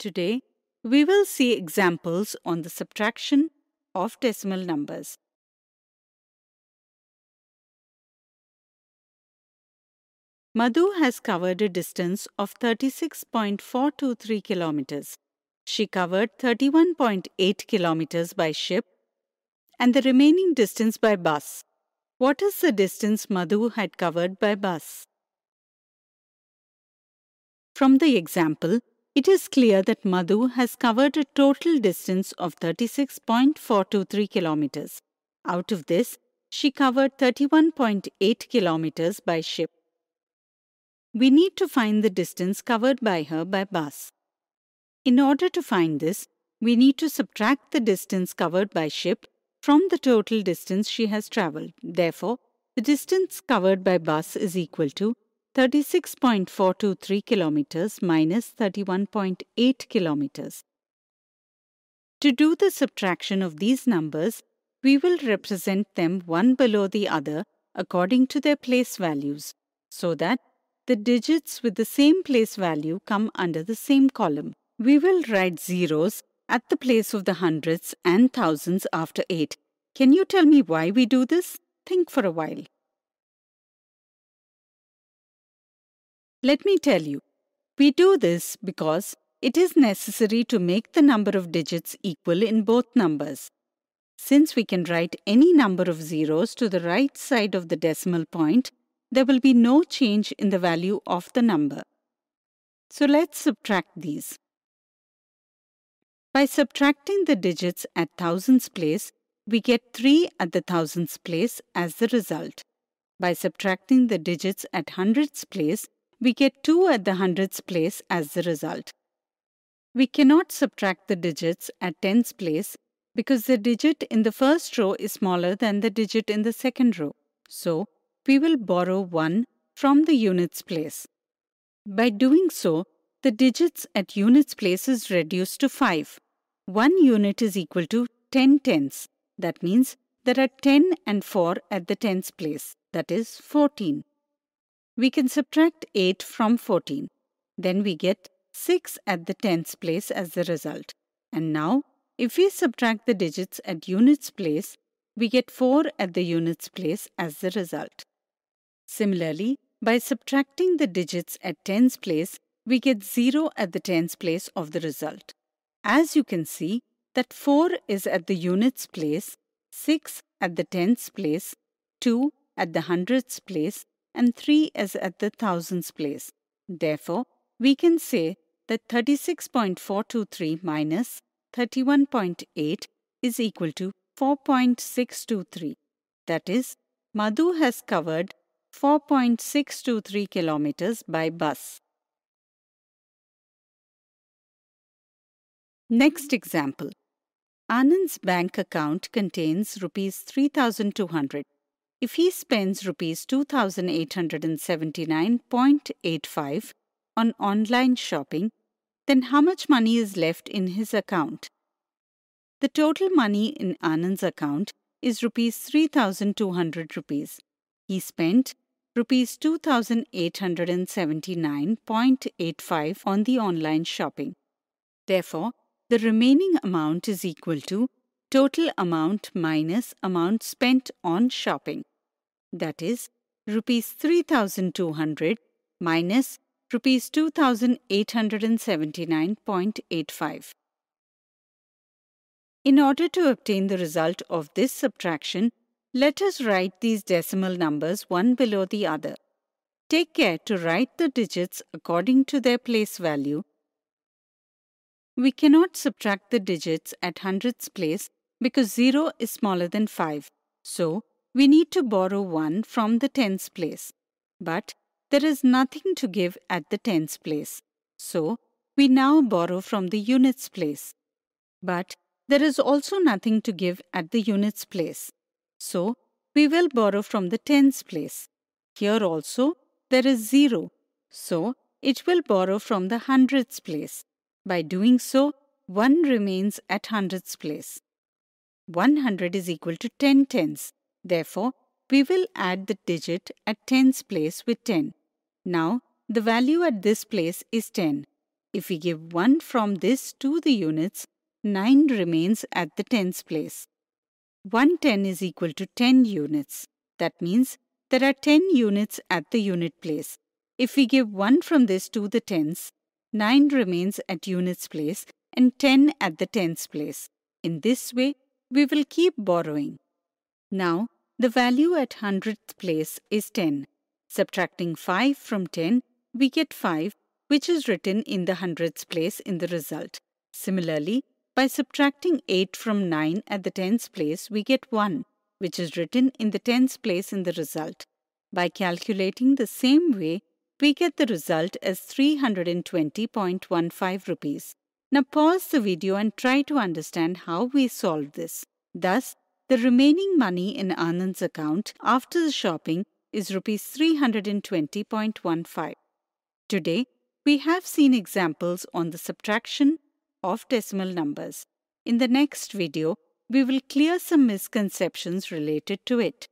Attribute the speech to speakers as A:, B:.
A: Today, we will see examples on the subtraction of decimal numbers. Madhu has covered a distance of 36.423 kilometers. She covered 31.8 kilometers by ship and the remaining distance by bus. What is the distance Madhu had covered by bus? From the example, it is clear that Madhu has covered a total distance of 36.423 kilometers. Out of this, she covered 31.8 kilometers by ship. We need to find the distance covered by her by bus. In order to find this, we need to subtract the distance covered by ship from the total distance she has travelled. Therefore, the distance covered by bus is equal to 36.423 kilometers minus 31.8 kilometers. To do the subtraction of these numbers, we will represent them one below the other according to their place values, so that the digits with the same place value come under the same column. We will write zeros at the place of the hundreds and thousands after 8. Can you tell me why we do this? Think for a while. Let me tell you, we do this because it is necessary to make the number of digits equal in both numbers. Since we can write any number of zeros to the right side of the decimal point, there will be no change in the value of the number. So let's subtract these. By subtracting the digits at thousands place, we get 3 at the thousands place as the result. By subtracting the digits at hundreds place, we get 2 at the hundreds place as the result. We cannot subtract the digits at tens place because the digit in the first row is smaller than the digit in the second row. So, we will borrow 1 from the units place. By doing so, the digits at units place is reduced to 5. 1 unit is equal to 10 tenths. That means there are 10 and 4 at the tens place, that is 14. We can subtract 8 from 14. Then we get 6 at the tens place as the result. And now, if we subtract the digits at units place, we get 4 at the units place as the result. Similarly, by subtracting the digits at tens place, we get 0 at the tens place of the result. As you can see, that 4 is at the units place, 6 at the tens place, 2 at the hundredths place, and 3 is at the thousands place. Therefore, we can say that 36.423 minus 31.8 is equal to 4.623. That is, Madhu has covered 4.623 kilometers by bus. Next example. Anand's bank account contains rupees 3200 if he spends rupees 2879.85 on online shopping, then how much money is left in his account? The total money in Anand's account is rupees 3200 rupees. He spent rupees 2879.85 on the online shopping. Therefore, the remaining amount is equal to total amount minus amount spent on shopping that is rupees 3200 minus rupees 2879.85. In order to obtain the result of this subtraction, let us write these decimal numbers one below the other. Take care to write the digits according to their place value. We cannot subtract the digits at hundredths place because 0 is smaller than 5. So, we need to borrow 1 from the tens place. But there is nothing to give at the tens place. So, we now borrow from the units place. But there is also nothing to give at the units place. So, we will borrow from the tens place. Here also, there is 0. So, it will borrow from the hundreds place. By doing so, 1 remains at hundreds place. 100 is equal to 10 Therefore, we will add the digit at tens place with 10. Now, the value at this place is 10. If we give 1 from this to the units, 9 remains at the tens place. 1 10 is equal to 10 units. That means there are 10 units at the unit place. If we give 1 from this to the tens, 9 remains at units place and 10 at the tens place. In this way, we will keep borrowing. Now, the value at hundredth place is 10. Subtracting 5 from 10, we get 5, which is written in the hundredths place in the result. Similarly, by subtracting 8 from 9 at the tens place, we get 1, which is written in the tens place in the result. By calculating the same way, we get the result as 320.15 rupees. Now pause the video and try to understand how we solve this. Thus, the remaining money in Anand's account after the shopping is rupees 320.15. Today, we have seen examples on the subtraction of decimal numbers. In the next video, we will clear some misconceptions related to it.